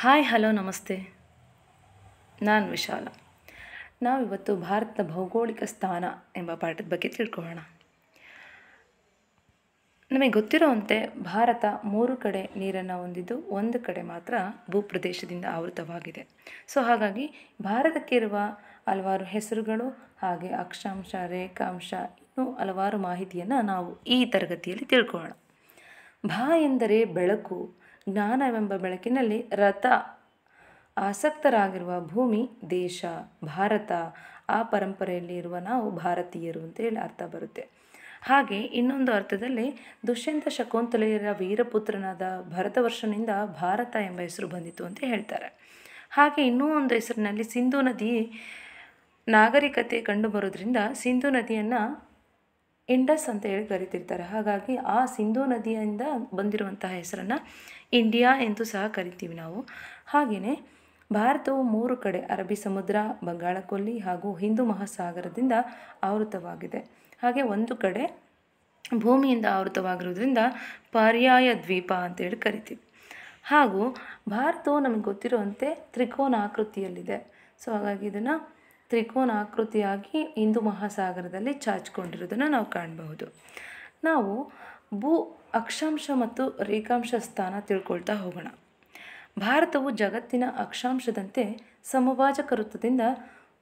hi hello ನಮಸ್ತೆ ನಾನು ವಿಶಾಲ ನಾವಿವತ್ತು ಭಾರತದ ಭೌಗೋಳಿಕ ಸ್ಥಾನ ಎಂಬ ಪಾಠದ ಬಗ್ಗೆ ತಿಳ್ಕೊಳ್ಳೋಣ ನಮಗೆ ಗೊತ್ತಿರುವಂತೆ ಭಾರತ ಮೂರು ಕಡೆ ನೀರನ್ನು ಹೊಂದಿದ್ದು ಒಂದು ಕಡೆ ಮಾತ್ರ ಭೂಪ್ರದೇಶದಿಂದ ಆವೃತವಾಗಿದೆ ಸೊ ಹಾಗಾಗಿ ಭಾರತಕ್ಕಿರುವ ಹಲವಾರು ಹೆಸರುಗಳು ಹಾಗೆ ಅಕ್ಷಾಂಶ ರೇಖಾಂಶ ಇನ್ನೂ ಹಲವಾರು ಮಾಹಿತಿಯನ್ನು ನಾವು ಈ ತರಗತಿಯಲ್ಲಿ ತಿಳ್ಕೊಳ್ಳೋಣ ಭಾ ಎಂದರೆ ಬೆಳಕು ಜ್ಞಾನವೆಂಬ ಬೆಳಕಿನಲ್ಲಿ ರಥ ಆಸಕ್ತರಾಗಿರುವ ಭೂಮಿ ದೇಶ ಭಾರತ ಆ ಪರಂಪರೆಯಲ್ಲಿ ಇರುವ ನಾವು ಭಾರತೀಯರು ಅಂತೇಳಿ ಅರ್ಥ ಬರುತ್ತೆ ಹಾಗೆ ಇನ್ನೊಂದು ಅರ್ಥದಲ್ಲಿ ದುಷ್ಯಂತ ಶಕುಂತಲೆಯರ ವೀರಪುತ್ರನಾದ ಭರತವರ್ಷನಿಂದ ಭಾರತ ಎಂಬ ಹೆಸರು ಬಂದಿತ್ತು ಅಂತ ಹೇಳ್ತಾರೆ ಹಾಗೆ ಇನ್ನೂ ಒಂದು ಹೆಸರಿನಲ್ಲಿ ಸಿಂಧು ನದಿ ನಾಗರಿಕತೆ ಕಂಡುಬರೋದ್ರಿಂದ ಸಿಂಧು ನದಿಯನ್ನು ಇಂಡಸ್ ಅಂತ ಹೇಳಿ ಕರಿತಿರ್ತಾರೆ ಹಾಗಾಗಿ ಆ ಸಿಂಧೂ ನದಿಯಿಂದ ಬಂದಿರುವಂತಹ ಹೆಸರನ್ನು ಇಂಡಿಯಾ ಎಂದು ಸಹ ಕರಿತೀವಿ ನಾವು ಹಾಗೆಯೇ ಭಾರತವು ಮೂರು ಕಡೆ ಅರಬ್ಬಿ ಸಮುದ್ರ ಬಂಗಾಳಕೊಲ್ಲಿ ಹಾಗೂ ಹಿಂದೂ ಮಹಾಸಾಗರದಿಂದ ಆವೃತವಾಗಿದೆ ಹಾಗೆ ಒಂದು ಕಡೆ ಭೂಮಿಯಿಂದ ಆವೃತವಾಗಿರುವುದರಿಂದ ಪರ್ಯಾಯ ದ್ವೀಪ ಅಂತೇಳಿ ಕರಿತೀವಿ ಹಾಗೂ ಭಾರತವು ನಮಗೆ ಗೊತ್ತಿರುವಂತೆ ತ್ರಿಕೋನ ಆಕೃತಿಯಲ್ಲಿದೆ ಸೊ ಹಾಗಾಗಿ ಇದನ್ನು ತ್ರಿಕೋನ ಆಕೃತಿಯಾಗಿ ಹಿಂದೂ ಮಹಾಸಾಗರದಲ್ಲಿ ಚಾಚಿಕೊಂಡಿರೋದನ್ನು ನಾವು ಕಾಣಬಹುದು ನಾವು ಭೂ ಅಕ್ಷಾಂಶ ಮತ್ತು ರೇಖಾಂಶ ಸ್ಥಾನ ತಿಳ್ಕೊಳ್ತಾ ಹೋಗೋಣ ಭಾರತವು ಜಗತ್ತಿನ ಅಕ್ಷಾಂಶದಂತೆ ಸಮಭಾಜಕ ವೃತ್ತದಿಂದ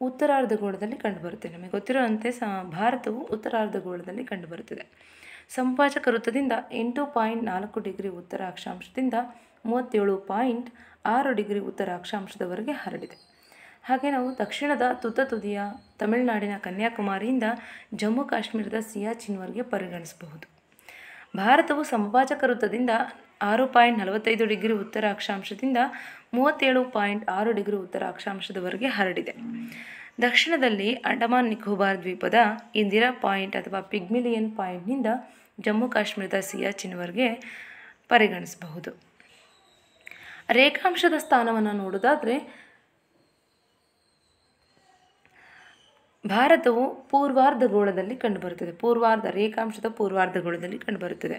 ಉತ್ತರಾರ್ಧಗೋಳದಲ್ಲಿ ಕಂಡುಬರುತ್ತೆ ನಮಗೆ ಗೊತ್ತಿರೋಂತೆ ಸ ಭಾರತವು ಉತ್ತರಾರ್ಧಗೋಳದಲ್ಲಿ ಕಂಡುಬರುತ್ತದೆ ಸಂಭಾಜಕ ವೃತ್ತದಿಂದ ಎಂಟು ಪಾಯಿಂಟ್ ನಾಲ್ಕು ಡಿಗ್ರಿ ಉತ್ತರ ಅಕ್ಷಾಂಶದಿಂದ ಮೂವತ್ತೇಳು ಪಾಯಿಂಟ್ ಆರು ಡಿಗ್ರಿ ಉತ್ತರ ಅಕ್ಷಾಂಶದವರೆಗೆ ಹರಡಿದೆ ಹಾಗೆ ನಾವು ದಕ್ಷಿಣದ ತುತ್ತ ತುದಿಯ ತಮಿಳುನಾಡಿನ ಕನ್ಯಾಕುಮಾರಿಯಿಂದ ಜಮ್ಮು ಕಾಶ್ಮೀರದ ಸಿಯಾಚಿನ್ವರೆಗೆ ಪರಿಗಣಿಸಬಹುದು ಭಾರತವು ಸಮಭಾಜಕ ವೃತ್ತದಿಂದ ಆರು ಪಾಯಿಂಟ್ ನಲವತ್ತೈದು ಡಿಗ್ರಿ ಉತ್ತರ ಅಕ್ಷಾಂಶದಿಂದ ಮೂವತ್ತೇಳು ಪಾಯಿಂಟ್ ಆರು ಡಿಗ್ರಿ ಉತ್ತರ ಅಕ್ಷಾಂಶದವರೆಗೆ ಹರಡಿದೆ ದಕ್ಷಿಣದಲ್ಲಿ ಅಂಡಮಾನ್ ನಿಕೋಬಾರ್ ದ್ವೀಪದ ಇಂದಿರಾ ಪಾಯಿಂಟ್ ಅಥವಾ ಪಿಗ್ಮಿಲಿಯನ್ ಪಾಯಿಂಟ್ನಿಂದ ಜಮ್ಮು ಕಾಶ್ಮೀರದ ಸಿಯಾಚಿನ್ವರೆಗೆ ಪರಿಗಣಿಸಬಹುದು ರೇಖಾಂಶದ ಸ್ಥಾನವನ್ನು ನೋಡೋದಾದರೆ ಭಾರತವು ಪೂರ್ವಾರ್ಧಗೋಳದಲ್ಲಿ ಕಂಡುಬರುತ್ತದೆ ಪೂರ್ವಾರ್ಧ ರೇಖಾಂಶದ ಪೂರ್ವಾರ್ಧಗೋಳದಲ್ಲಿ ಕಂಡುಬರುತ್ತದೆ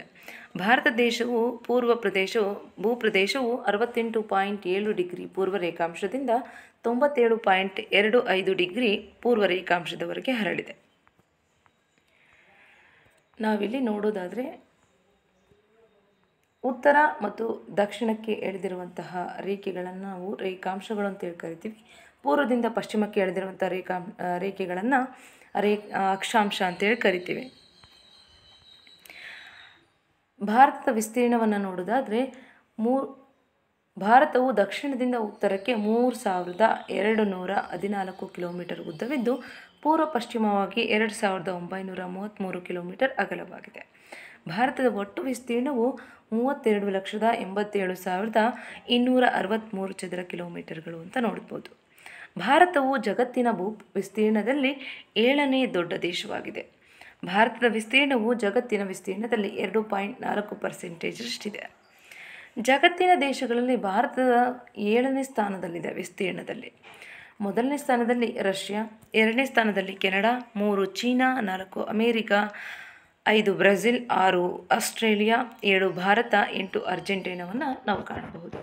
ಭಾರತ ದೇಶವು ಪೂರ್ವ ಪ್ರದೇಶವು ಭೂಪ್ರದೇಶವು ಅರವತ್ತೆಂಟು ಪಾಯಿಂಟ್ ಏಳು ಡಿಗ್ರಿ ಪೂರ್ವ ರೇಖಾಂಶದಿಂದ ತೊಂಬತ್ತೇಳು ಪಾಯಿಂಟ್ ಎರಡು ಐದು ಡಿಗ್ರಿ ಪೂರ್ವ ರೇಖಾಂಶದವರೆಗೆ ಹರಡಿದೆ ನಾವಿಲ್ಲಿ ನೋಡೋದಾದರೆ ಉತ್ತರ ಮತ್ತು ದಕ್ಷಿಣಕ್ಕೆ ಎಳೆದಿರುವಂತಹ ರೇಖೆಗಳನ್ನು ನಾವು ರೇಖಾಂಶಗಳು ಅಂತೇಳಿ ಕರಿತೀವಿ ಪೂರ್ವದಿಂದ ಪಶ್ಚಿಮಕ್ಕೆ ಎಳೆದಿರುವಂಥ ರೇಖಾ ರೇಖೆಗಳನ್ನು ರೇ ಅಕ್ಷಾಂಶ ಅಂತೇಳಿ ಕರಿತೀವಿ ಭಾರತದ ವಿಸ್ತೀರ್ಣವನ್ನು ನೋಡೋದಾದರೆ ಮೂ ಭಾರತವು ದಕ್ಷಿಣದಿಂದ ಉತ್ತರಕ್ಕೆ ಮೂರು ಸಾವಿರದ ಎರಡು ನೂರ ಹದಿನಾಲ್ಕು ಕಿಲೋಮೀಟರ್ ಉದ್ದವಿದ್ದು ಪೂರ್ವ ಪಶ್ಚಿಮವಾಗಿ ಎರಡು ಸಾವಿರದ ಒಂಬೈನೂರ ಮೂವತ್ತ್ಮೂರು ಕಿಲೋಮೀಟರ್ ಅಗಲವಾಗಿದೆ ಭಾರತದ ಒಟ್ಟು ವಿಸ್ತೀರ್ಣವು ಮೂವತ್ತೆರಡು ಲಕ್ಷದ ಎಂಬತ್ತೇಳು ಸಾವಿರದ ಇನ್ನೂರ ಅರವತ್ತ್ಮೂರು ಚದರ ಕಿಲೋಮೀಟರ್ಗಳು ಅಂತ ನೋಡ್ಬೋದು ಭಾರತವು ಜಗತ್ತಿನ ಭೂ ವಿಸ್ತೀರ್ಣದಲ್ಲಿ ಏಳನೇ ದೊಡ್ಡ ದೇಶವಾಗಿದೆ ಭಾರತದ ವಿಸ್ತೀರ್ಣವು ಜಗತ್ತಿನ ವಿಸ್ತೀರ್ಣದಲ್ಲಿ ಎರಡು ಪಾಯಿಂಟ್ ನಾಲ್ಕು ಅಷ್ಟಿದೆ ಜಗತ್ತಿನ ದೇಶಗಳಲ್ಲಿ ಭಾರತದ ಏಳನೇ ಸ್ಥಾನದಲ್ಲಿದೆ ವಿಸ್ತೀರ್ಣದಲ್ಲಿ ಮೊದಲನೇ ಸ್ಥಾನದಲ್ಲಿ ರಷ್ಯಾ ಎರಡನೇ ಸ್ಥಾನದಲ್ಲಿ ಕೆನಡಾ ಮೂರು ಚೀನಾ ನಾಲ್ಕು ಅಮೇರಿಕಾ ಐದು ಬ್ರೆಜಿಲ್ ಆರು ಆಸ್ಟ್ರೇಲಿಯಾ ಏಳು ಭಾರತ ಎಂಟು ಅರ್ಜೆಂಟೀನಾವನ್ನು ನಾವು ಕಾಣಬಹುದು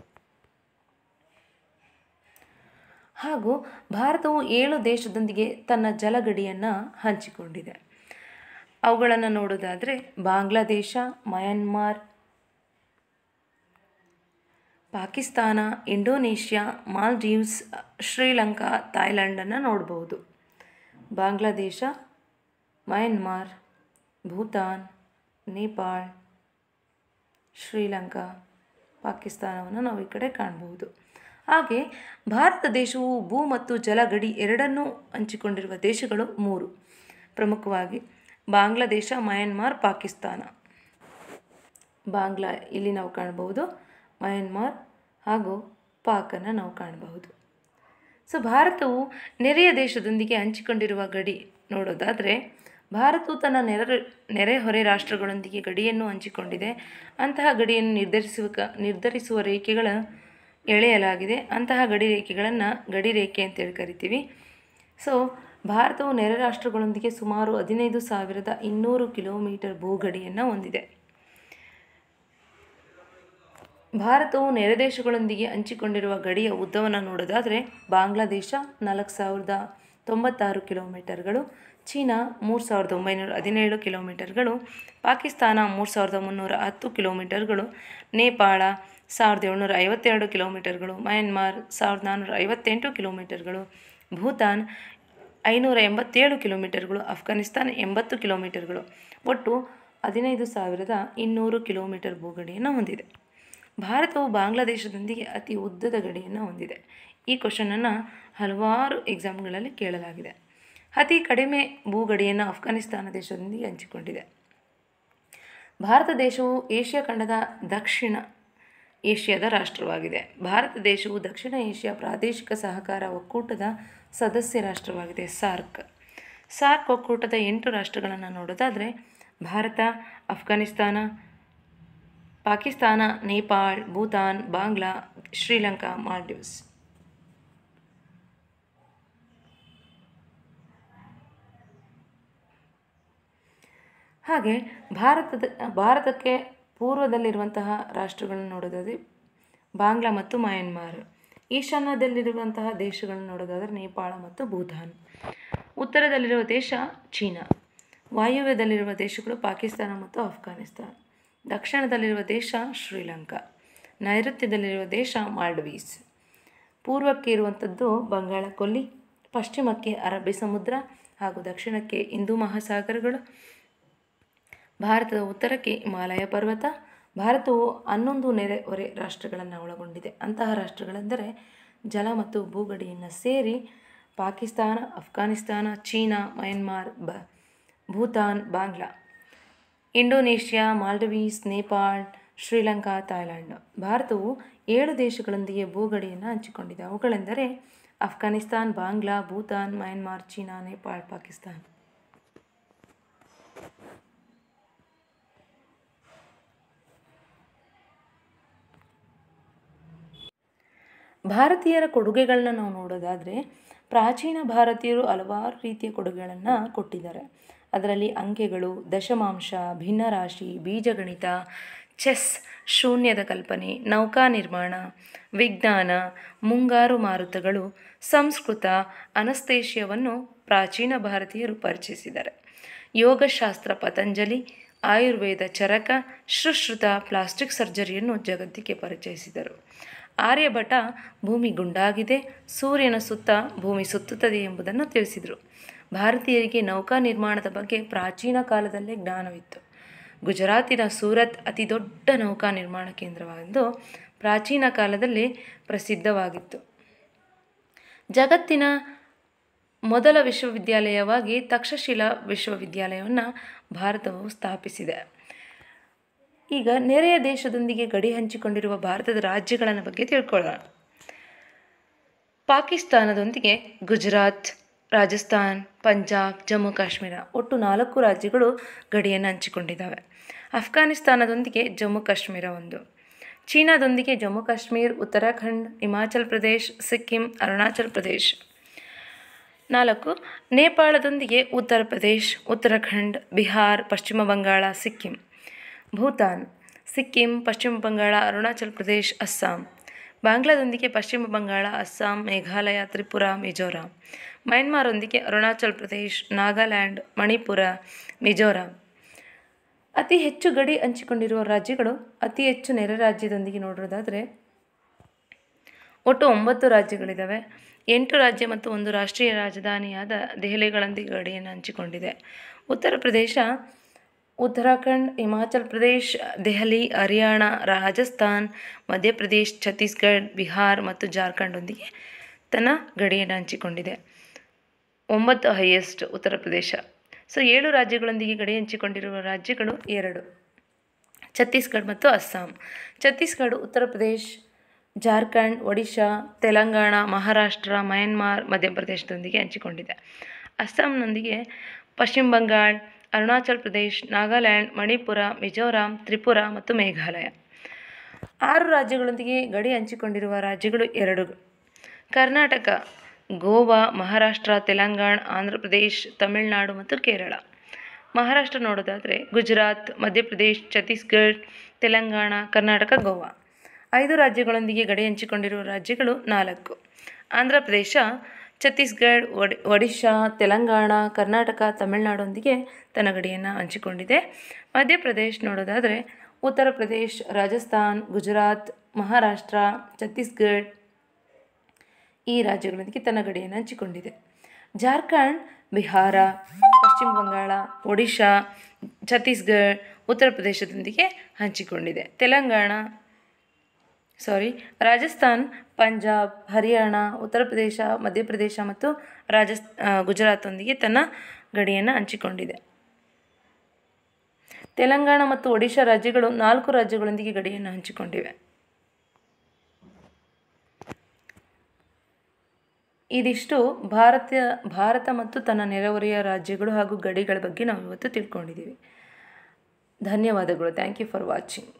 ಹಾಗೂ ಭಾರತವು ಏಳು ದೇಶದೊಂದಿಗೆ ತನ್ನ ಜಲಗಡಿಯನ್ನು ಹಂಚಿಕೊಂಡಿದೆ ಅವುಗಳನ್ನು ನೋಡೋದಾದರೆ ಬಾಂಗ್ಲಾದೇಶ ಮಯನ್ಮಾರ್ ಪಾಕಿಸ್ತಾನ ಇಂಡೋನೇಷ್ಯಾ ಮಾಲ್ಡೀವ್ಸ್ ಶ್ರೀಲಂಕಾ ಥಾಯ್ಲ್ಯಾಂಡನ್ನು ನೋಡಬಹುದು ಬಾಂಗ್ಲಾದೇಶ ಮಯನ್ಮಾರ್ ಭೂತಾನ್ ನೇಪಾಳ್ ಶ್ರೀಲಂಕಾ ಪಾಕಿಸ್ತಾನವನ್ನು ನಾವು ಈ ಕಡೆ ಕಾಣ್ಬೋದು ಹಾಗೆ ಭಾರತ ದೇಶವು ಭೂ ಮತ್ತು ಜಲ ಗಡಿ ಎರಡನ್ನೂ ಹಂಚಿಕೊಂಡಿರುವ ದೇಶಗಳು ಮೂರು ಪ್ರಮುಖವಾಗಿ ಬಾಂಗ್ಲಾದೇಶ ಮಯನ್ಮಾರ್ ಪಾಕಿಸ್ತಾನ ಬಾಂಗ್ಲಾ ಇಲ್ಲಿ ನಾವು ಕಾಣಬಹುದು ಮಯನ್ಮಾರ್ ಹಾಗೂ ಪಾಕನ್ನು ನಾವು ಕಾಣಬಹುದು ಸೊ ಭಾರತವು ನೆರೆಯ ದೇಶದೊಂದಿಗೆ ಹಂಚಿಕೊಂಡಿರುವ ಗಡಿ ನೋಡೋದಾದರೆ ಭಾರತವು ತನ್ನ ನೆರೆ ನೆರೆಹೊರೆ ರಾಷ್ಟ್ರಗಳೊಂದಿಗೆ ಗಡಿಯನ್ನು ಹಂಚಿಕೊಂಡಿದೆ ಅಂತಹ ಗಡಿಯನ್ನು ನಿರ್ಧರಿಸುವ ನಿರ್ಧರಿಸುವ ರೇಖೆಗಳ ಎಳೆಯಲಾಗಿದೆ ಅಂತಹ ಗಡಿ ರೇಖೆಗಳನ್ನು ಗಡಿ ರೇಖೆ ಅಂತೇಳಿ ಕರಿತೀವಿ ಸೊ ಭಾರತವು ನೆರೆ ರಾಷ್ಟ್ರಗಳೊಂದಿಗೆ ಸುಮಾರು ಹದಿನೈದು ಸಾವಿರದ ಇನ್ನೂರು ಕಿಲೋಮೀಟರ್ ಭೂಗಡಿಯನ್ನು ಹೊಂದಿದೆ ಭಾರತವು ನೆರೆ ದೇಶಗಳೊಂದಿಗೆ ಹಂಚಿಕೊಂಡಿರುವ ಗಡಿಯ ಉದ್ದವನ್ನು ನೋಡೋದಾದರೆ ಬಾಂಗ್ಲಾದೇಶ ನಾಲ್ಕು ಸಾವಿರದ ತೊಂಬತ್ತಾರು ಕಿಲೋಮೀಟರ್ಗಳು ಚೀನಾ ಮೂರು ಸಾವಿರದ ಒಂಬೈನೂರ ಹದಿನೇಳು ಕಿಲೋಮೀಟರ್ಗಳು ಪಾಕಿಸ್ತಾನ ಮೂರು ಸಾವಿರದ ಮುನ್ನೂರ ಹತ್ತು ಕಿಲೋಮೀಟರ್ಗಳು ನೇಪಾಳ ಸಾವಿರದ ಏಳ್ನೂರ ಐವತ್ತೆರಡು ಕಿಲೋಮೀಟರ್ಗಳು ಮಯನ್ಮಾರ್ ಸಾವಿರದ ನಾನ್ನೂರ ಐವತ್ತೆಂಟು ಕಿಲೋಮೀಟರ್ಗಳು ಭೂತಾನ್ ಐನೂರ ಎಂಬತ್ತೇಳು ಕಿಲೋಮೀಟರ್ಗಳು ಅಫ್ಘಾನಿಸ್ತಾನ್ ಎಂಬತ್ತು ಕಿಲೋಮೀಟರ್ಗಳು ಒಟ್ಟು ಹದಿನೈದು ಸಾವಿರದ ಇನ್ನೂರು ಕಿಲೋಮೀಟರ್ ಭೂಗಡಿಯನ್ನು ಹೊಂದಿದೆ ಭಾರತವು ಬಾಂಗ್ಲಾದೇಶದೊಂದಿಗೆ ಅತಿ ಉದ್ದದ ಗಡಿಯನ್ನು ಹೊಂದಿದೆ ಈ ಕ್ವಶನನ್ನು ಹಲವಾರು ಎಕ್ಸಾಮ್ಗಳಲ್ಲಿ ಕೇಳಲಾಗಿದೆ ಅತಿ ಕಡಿಮೆ ಭೂಗಡಿಯನ್ನು ಅಫ್ಘಾನಿಸ್ತಾನ ದೇಶದೊಂದಿಗೆ ಹಂಚಿಕೊಂಡಿದೆ ಭಾರತ ದೇಶವು ಏಷ್ಯಾ ಖಂಡದ ದಕ್ಷಿಣ ಏಷ್ಯಾದ ರಾಷ್ಟ್ರವಾಗಿದೆ ಭಾರತ ದೇಶವು ದಕ್ಷಿಣ ಏಷ್ಯಾ ಪ್ರಾದೇಶಿಕ ಸಹಕಾರ ಒಕ್ಕೂಟದ ಸದಸ್ಯ ರಾಷ್ಟ್ರವಾಗಿದೆ ಸಾರ್ಕ್ ಸಾರ್ಕ್ ಒಕ್ಕೂಟದ ಎಂಟು ರಾಷ್ಟ್ರಗಳನ್ನು ನೋಡೋದಾದರೆ ಭಾರತ ಅಫ್ಘಾನಿಸ್ತಾನ ಪಾಕಿಸ್ತಾನ ನೇಪಾಳ್ ಭೂತಾನ್ ಬಾಂಗ್ಲಾ ಶ್ರೀಲಂಕಾ ಮಾಲ್ಡೀವ್ಸ್ ಹಾಗೆ ಭಾರತದ ಭಾರತಕ್ಕೆ ಪೂರ್ವದಲ್ಲಿರುವಂತಹ ರಾಷ್ಟ್ರಗಳನ್ನು ನೋಡೋದಾದರೆ ಬಾಂಗ್ಲಾ ಮತ್ತು ಮಯನ್ಮಾರ್ ಈಶಾನ್ಯದಲ್ಲಿರುವಂತಹ ದೇಶಗಳನ್ನು ನೋಡೋದಾದರೆ ನೇಪಾಳ ಮತ್ತು ಭೂತಾನ್ ಉತ್ತರದಲ್ಲಿರುವ ದೇಶ ಚೀನಾ ವಾಯುವ್ಯದಲ್ಲಿರುವ ದೇಶಗಳು ಪಾಕಿಸ್ತಾನ ಮತ್ತು ಅಫ್ಘಾನಿಸ್ತಾನ್ ದಕ್ಷಿಣದಲ್ಲಿರುವ ದೇಶ ಶ್ರೀಲಂಕಾ ನೈಋತ್ಯದಲ್ಲಿರುವ ದೇಶ ಮಾಲ್ಡೀವ್ಸ್ ಪೂರ್ವಕ್ಕೆ ಇರುವಂಥದ್ದು ಬಂಗಾಳ ಕೊಲ್ಲಿ ಪಶ್ಚಿಮಕ್ಕೆ ಅರಬ್ಬಿ ಸಮುದ್ರ ಹಾಗೂ ದಕ್ಷಿಣಕ್ಕೆ ಹಿಂದೂ ಮಹಾಸಾಗರಗಳು ಭಾರತದ ಉತ್ತರಕ್ಕೆ ಹಿಮಾಲಯ ಪರ್ವತ ಭಾರತವು ಹನ್ನೊಂದು ನೆರೆಹೊರೆ ರಾಷ್ಟ್ರಗಳನ್ನು ಒಳಗೊಂಡಿದೆ ಅಂತಹ ರಾಷ್ಟ್ರಗಳೆಂದರೆ ಜಲ ಮತ್ತು ಭೂಗಡಿಯನ್ನು ಸೇರಿ ಪಾಕಿಸ್ತಾನ ಅಫ್ಘಾನಿಸ್ತಾನ ಚೀನಾ ಮಯನ್ಮಾರ್ ಬ ಭೂತಾನ್ ಬಾಂಗ್ಲಾ ಇಂಡೋನೇಷ್ಯಾ ಮಾಲ್ಡವೀಸ್ ನೇಪಾಳ್ ಶ್ರೀಲಂಕಾ ಥಾಯ್ಲ್ಯಾಂಡ್ ಭಾರತವು ಏಳು ದೇಶಗಳೊಂದಿಗೆ ಭೂಗಡಿಯನ್ನು ಹಂಚಿಕೊಂಡಿದೆ ಅವುಗಳೆಂದರೆ ಅಫ್ಘಾನಿಸ್ತಾನ್ ಬಾಂಗ್ಲಾ ಭೂತಾನ್ ಮಯನ್ಮಾರ್ ಚೀನಾ ನೇಪಾಳ್ ಪಾಕಿಸ್ತಾನ್ ಭಾರತೀಯರ ಕೊಡುಗೆಗಳನ್ನ ನಾವು ನೋಡೋದಾದರೆ ಪ್ರಾಚೀನ ಭಾರತೀಯರು ಹಲವಾರು ರೀತಿಯ ಕೊಡುಗೆಗಳನ್ನು ಕೊಟ್ಟಿದ್ದಾರೆ ಅದರಲ್ಲಿ ಅಂಕೆಗಳು ದಶಮಾಂಶ ಭಿನ್ನರಾಶಿ ಬೀಜಗಣಿತ ಚೆಸ್ ಶೂನ್ಯದ ಕಲ್ಪನೆ ನೌಕಾ ನಿರ್ಮಾಣ ವಿಜ್ಞಾನ ಮುಂಗಾರು ಮಾರುತಗಳು ಸಂಸ್ಕೃತ ಅನಸ್ತೇಷ್ಯವನ್ನು ಪ್ರಾಚೀನ ಭಾರತೀಯರು ಪರಿಚಯಿಸಿದ್ದಾರೆ ಯೋಗಶಾಸ್ತ್ರ ಪತಂಜಲಿ ಆಯುರ್ವೇದ ಚರಕ ಸುಶ್ರುತ ಪ್ಲಾಸ್ಟಿಕ್ ಸರ್ಜರಿಯನ್ನು ಜಗತ್ತಿಗೆ ಪರಿಚಯಿಸಿದರು ಆರ್ಯಭಟ ಭೂಮಿ ಗುಂಡಾಗಿದೆ ಸೂರ್ಯನ ಸುತ್ತ ಭೂಮಿ ಸುತ್ತುತ್ತದೆ ಎಂಬುದನ್ನು ತಿಳಿಸಿದರು ಭಾರತೀಯರಿಗೆ ನೌಕಾ ನಿರ್ಮಾಣದ ಬಗ್ಗೆ ಪ್ರಾಚೀನ ಕಾಲದಲ್ಲೇ ಜ್ಞಾನವಿತ್ತು ಗುಜರಾತಿನ ಸೂರತ್ ಅತಿ ದೊಡ್ಡ ನೌಕಾ ನಿರ್ಮಾಣ ಕೇಂದ್ರವಾಗಿದ್ದು ಪ್ರಾಚೀನ ಕಾಲದಲ್ಲಿ ಪ್ರಸಿದ್ಧವಾಗಿತ್ತು ಜಗತ್ತಿನ ಮೊದಲ ವಿಶ್ವವಿದ್ಯಾಲಯವಾಗಿ ತಕ್ಷಶಿಲಾ ವಿಶ್ವವಿದ್ಯಾಲಯವನ್ನು ಭಾರತವು ಸ್ಥಾಪಿಸಿದೆ ಈಗ ನೆರೆಯ ದೇಶದೊಂದಿಗೆ ಗಡಿ ಹಂಚಿಕೊಂಡಿರುವ ಭಾರತದ ರಾಜ್ಯಗಳ ಬಗ್ಗೆ ತಿಳ್ಕೊಳ್ಳೋಣ ಪಾಕಿಸ್ತಾನದೊಂದಿಗೆ ಗುಜರಾತ್ ರಾಜಸ್ಥಾನ್ ಪಂಜಾಬ್ ಜಮ್ಮು ಕಾಶ್ಮೀರ ಒಟ್ಟು ನಾಲ್ಕು ರಾಜ್ಯಗಳು ಗಡಿಯನ್ನು ಹಂಚಿಕೊಂಡಿದ್ದಾವೆ ಅಫ್ಘಾನಿಸ್ತಾನದೊಂದಿಗೆ ಜಮ್ಮು ಕಾಶ್ಮೀರ ಒಂದು ಚೀನಾದೊಂದಿಗೆ ಜಮ್ಮು ಕಾಶ್ಮೀರ್ ಉತ್ತರಾಖಂಡ್ ಹಿಮಾಚಲ್ ಪ್ರದೇಶ್ ಸಿಕ್ಕಿಂ ಅರುಣಾಚಲ್ ಪ್ರದೇಶ್ ನಾಲ್ಕು ನೇಪಾಳದೊಂದಿಗೆ ಉತ್ತರ ಪ್ರದೇಶ್ ಉತ್ತರಾಖಂಡ್ ಬಿಹಾರ್ ಪಶ್ಚಿಮ ಬಂಗಾಳ ಸಿಕ್ಕಿಂ ಭೂತಾನ್ ಸಿಕ್ಕಿಂ ಪಶ್ಚಿಮ ಬಂಗಾಳ ಅರುಣಾಚಲ್ ಪ್ರದೇಶ್ ಅಸ್ಸಾಂ ಬಾಂಗ್ಲಾದೊಂದಿಗೆ ಪಶ್ಚಿಮ ಬಂಗಾಳ ಅಸ್ಸಾಂ ಮೇಘಾಲಯ ತ್ರಿಪುರ ಮಿಜೋರಾಂ ಮ್ಯಾನ್ಮಾರೊಂದಿಗೆ ಅರುಣಾಚಲ್ ಪ್ರದೇಶ್ ನಾಗಾಲ್ಯಾಂಡ್ ಮಣಿಪುರ ಮಿಜೋರಾಂ ಅತಿ ಹೆಚ್ಚು ಗಡಿ ಹಂಚಿಕೊಂಡಿರುವ ರಾಜ್ಯಗಳು ಅತಿ ಹೆಚ್ಚು ನೆರೆ ರಾಜ್ಯದೊಂದಿಗೆ ನೋಡೋದಾದರೆ ಒಟ್ಟು ಒಂಬತ್ತು ರಾಜ್ಯಗಳಿದ್ದಾವೆ ಎಂಟು ರಾಜ್ಯ ಮತ್ತು ಒಂದು ರಾಷ್ಟ್ರೀಯ ರಾಜಧಾನಿಯಾದ ದೆಹಲಿಗಳೊಂದಿಗೆ ಗಡಿಯನ್ನು ಹಂಚಿಕೊಂಡಿದೆ ಉತ್ತರ ಪ್ರದೇಶ ಉತ್ತರಾಖಂಡ್ ಹಿಮಾಚಲ್ ಪ್ರದೇಶ್ ದೆಹಲಿ ಹರಿಯಾಣ ರಾಜಸ್ಥಾನ್ ಮಧ್ಯಪ್ರದೇಶ್ ಛತ್ತೀಸ್ಗಢ್ ಬಿಹಾರ್ ಮತ್ತು ಜಾರ್ಖಂಡ್ನೊಂದಿಗೆ ತನ್ನ ಗಡಿಯನ್ನು ಹಂಚಿಕೊಂಡಿದೆ ಒಂಬತ್ತು ಹೈಯೆಸ್ಟ್ ಉತ್ತರ ಪ್ರದೇಶ ಸೊ ಏಳು ರಾಜ್ಯಗಳೊಂದಿಗೆ ಗಡಿ ಹಂಚಿಕೊಂಡಿರುವ ರಾಜ್ಯಗಳು ಎರಡು ಛತ್ತೀಸ್ಗಢ್ ಮತ್ತು ಅಸ್ಸಾಂ ಛತ್ತೀಸ್ಗಢ ಉತ್ತರ ಪ್ರದೇಶ್ ಜಾರ್ಖಂಡ್ ಒಡಿಶಾ ತೆಲಂಗಾಣ ಮಹಾರಾಷ್ಟ್ರ ಮಯನ್ಮಾರ್ ಮಧ್ಯಪ್ರದೇಶದೊಂದಿಗೆ ಹಂಚಿಕೊಂಡಿದೆ ಅಸ್ಸಾಂನೊಂದಿಗೆ ಪಶ್ಚಿಮ ಬಂಗಾಳ ಅರುಣಾಚಲ್ ಪ್ರದೇಶ್ ನಾಗಾಲ್ಯಾಂಡ್ ಮಣಿಪುರ ಮಿಜೋರಾಂ ತ್ರಿಪುರ ಮತ್ತು ಮೇಘಾಲಯ ಆರು ರಾಜ್ಯಗಳೊಂದಿಗೆ ಗಡಿ ಹಂಚಿಕೊಂಡಿರುವ ರಾಜ್ಯಗಳು ಎರಡು ಕರ್ನಾಟಕ ಗೋವಾ ಮಹಾರಾಷ್ಟ್ರ ತೆಲಂಗಾಣ ಆಂಧ್ರ ಪ್ರದೇಶ್ ತಮಿಳುನಾಡು ಮತ್ತು ಕೇರಳ ಮಹಾರಾಷ್ಟ್ರ ನೋಡೋದಾದರೆ ಗುಜರಾತ್ ಮಧ್ಯಪ್ರದೇಶ್ ಛತ್ತೀಸ್ಗಢ್ ತೆಲಂಗಾಣ ಕರ್ನಾಟಕ ಗೋವಾ ಐದು ರಾಜ್ಯಗಳೊಂದಿಗೆ ಗಡಿ ಹಂಚಿಕೊಂಡಿರುವ ರಾಜ್ಯಗಳು ನಾಲ್ಕು ಆಂಧ್ರ ಪ್ರದೇಶ ಛತ್ತೀಸ್ಗಢ್ ಒಡಿ ಒಡಿಶಾ ತೆಲಂಗಾಣ ಕರ್ನಾಟಕ ತಮಿಳುನಾಡೊಂದಿಗೆ ತನ್ನ ಗಡಿಯನ್ನು ಹಂಚಿಕೊಂಡಿದೆ ಮಧ್ಯಪ್ರದೇಶ ನೋಡೋದಾದರೆ ಉತ್ತರ ಪ್ರದೇಶ್ ರಾಜಸ್ಥಾನ್ ಗುಜರಾತ್ ಮಹಾರಾಷ್ಟ್ರ ಛತ್ತೀಸ್ಗಢ್ ಈ ರಾಜ್ಯಗಳೊಂದಿಗೆ ತನ್ನ ಗಡಿಯನ್ನು ಹಂಚಿಕೊಂಡಿದೆ ಜಾರ್ಖಂಡ್ ಬಿಹಾರ ಪಶ್ಚಿಮ ಬಂಗಾಳ ಒಡಿಶಾ ಛತ್ತೀಸ್ಗಢ್ ಉತ್ತರ ಪ್ರದೇಶದೊಂದಿಗೆ ಹಂಚಿಕೊಂಡಿದೆ ತೆಲಂಗಾಣ ಸಾರಿ ರಾಜಸ್ಥಾನ್ ಪಂಜಾಬ್ ಹರಿಯಾಣ ಉತ್ತರ ಪ್ರದೇಶ ಮಧ್ಯಪ್ರದೇಶ ಮತ್ತು ರಾಜಸ್ ಗುಜರಾತ್ನೊಂದಿಗೆ ತನ್ನ ಗಡಿಯನ್ನು ಹಂಚಿಕೊಂಡಿದೆ ತೆಲಂಗಾಣ ಮತ್ತು ಒಡಿಶಾ ರಾಜ್ಯಗಳು ನಾಲ್ಕು ರಾಜ್ಯಗಳೊಂದಿಗೆ ಗಡಿಯನ್ನು ಹಂಚಿಕೊಂಡಿವೆ ಇದಿಷ್ಟು ಭಾರತ ಭಾರತ ಮತ್ತು ತನ್ನ ನೆರೆಹೊರೆಯ ರಾಜ್ಯಗಳು ಹಾಗೂ ಗಡಿಗಳ ಬಗ್ಗೆ ನಾವು ಇವತ್ತು ತಿಳ್ಕೊಂಡಿದ್ದೀವಿ ಧನ್ಯವಾದಗಳು ಥ್ಯಾಂಕ್ ಯು ಫಾರ್ ವಾಚಿಂಗ್